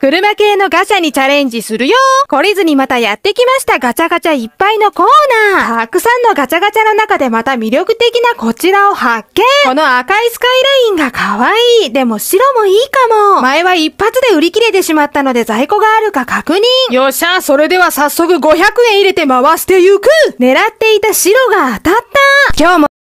車系のガチャにチャレンジするよ懲りずにまたやってきましたガチャガチャいっぱいのコーナーたくさんのガチャガチャの中でまた魅力的なこちらを発見この赤いスカイラインが可愛いでも白もいいかも前は一発で売り切れてしまったので在庫があるか確認よっしゃそれでは早速500円入れて回してゆく狙っていた白が当たった今日も